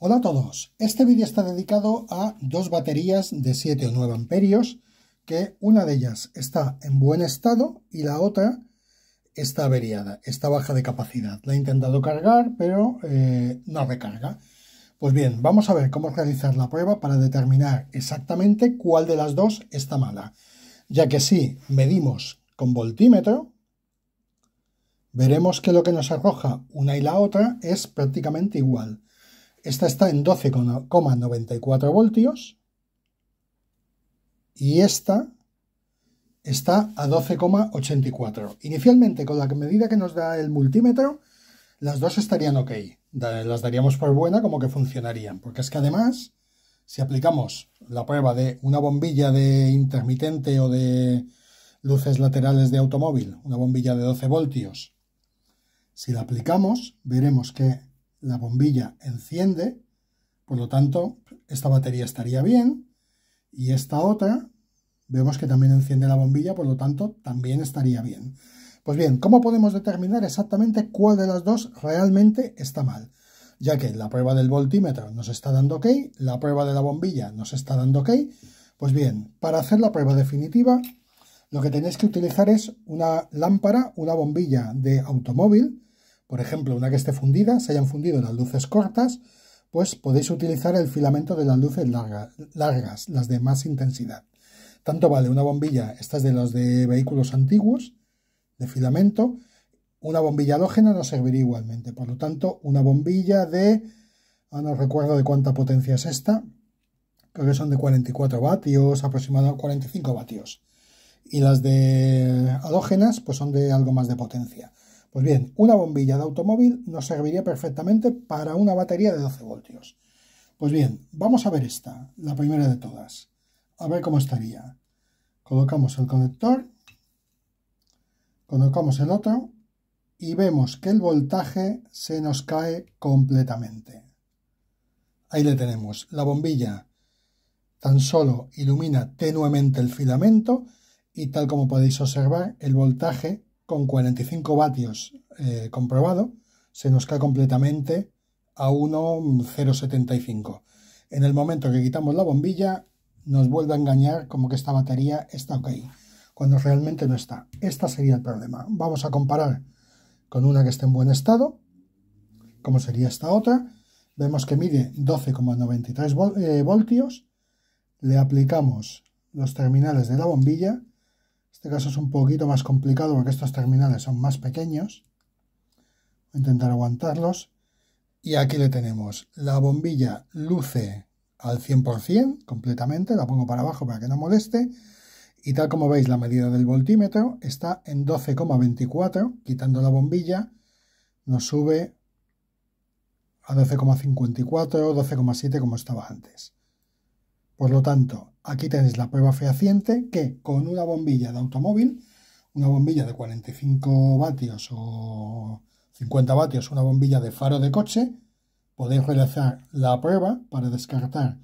Hola a todos, este vídeo está dedicado a dos baterías de 7 o 9 amperios que una de ellas está en buen estado y la otra está averiada, está baja de capacidad. La he intentado cargar pero eh, no recarga. Pues bien, vamos a ver cómo realizar la prueba para determinar exactamente cuál de las dos está mala. Ya que si medimos con voltímetro, veremos que lo que nos arroja una y la otra es prácticamente igual. Esta está en 12,94 voltios y esta está a 12,84. Inicialmente, con la medida que nos da el multímetro, las dos estarían ok. Las daríamos por buena como que funcionarían, porque es que además, si aplicamos la prueba de una bombilla de intermitente o de luces laterales de automóvil, una bombilla de 12 voltios, si la aplicamos, veremos que la bombilla enciende, por lo tanto, esta batería estaría bien. Y esta otra, vemos que también enciende la bombilla, por lo tanto, también estaría bien. Pues bien, ¿cómo podemos determinar exactamente cuál de las dos realmente está mal? Ya que la prueba del voltímetro nos está dando OK, la prueba de la bombilla nos está dando OK. Pues bien, para hacer la prueba definitiva, lo que tenéis que utilizar es una lámpara, una bombilla de automóvil, por ejemplo, una que esté fundida, se hayan fundido las luces cortas, pues podéis utilizar el filamento de las luces largas, largas, las de más intensidad. Tanto vale una bombilla, estas de los de vehículos antiguos, de filamento, una bombilla halógena nos serviría igualmente. Por lo tanto, una bombilla de, ah, no recuerdo de cuánta potencia es esta, creo que son de 44 vatios, aproximadamente 45 vatios. Y las de halógenas, pues son de algo más de potencia. Pues bien, una bombilla de automóvil nos serviría perfectamente para una batería de 12 voltios. Pues bien, vamos a ver esta, la primera de todas. A ver cómo estaría. Colocamos el conector, colocamos el otro y vemos que el voltaje se nos cae completamente. Ahí le tenemos. La bombilla tan solo ilumina tenuemente el filamento y tal como podéis observar, el voltaje con 45 vatios eh, comprobado, se nos cae completamente a 1,075. En el momento que quitamos la bombilla, nos vuelve a engañar como que esta batería está ok, cuando realmente no está. Este sería el problema. Vamos a comparar con una que esté en buen estado, como sería esta otra. Vemos que mide 12,93 eh, voltios. Le aplicamos los terminales de la bombilla este caso es un poquito más complicado porque estos terminales son más pequeños. Voy a intentar aguantarlos. Y aquí le tenemos. La bombilla luce al 100% completamente. La pongo para abajo para que no moleste. Y tal como veis, la medida del voltímetro está en 12,24. Quitando la bombilla, nos sube a 12,54, 12,7 como estaba antes. Por lo tanto, Aquí tenéis la prueba fehaciente que con una bombilla de automóvil, una bombilla de 45 vatios o 50 vatios, una bombilla de faro de coche, podéis realizar la prueba para descartar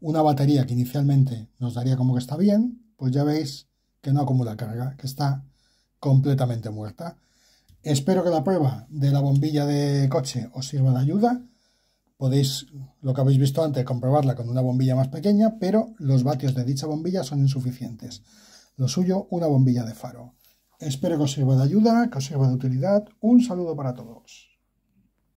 una batería que inicialmente nos daría como que está bien, pues ya veis que no acumula carga, que está completamente muerta. Espero que la prueba de la bombilla de coche os sirva de ayuda. Podéis, lo que habéis visto antes, comprobarla con una bombilla más pequeña, pero los vatios de dicha bombilla son insuficientes. Lo suyo, una bombilla de faro. Espero que os sirva de ayuda, que os sirva de utilidad. Un saludo para todos.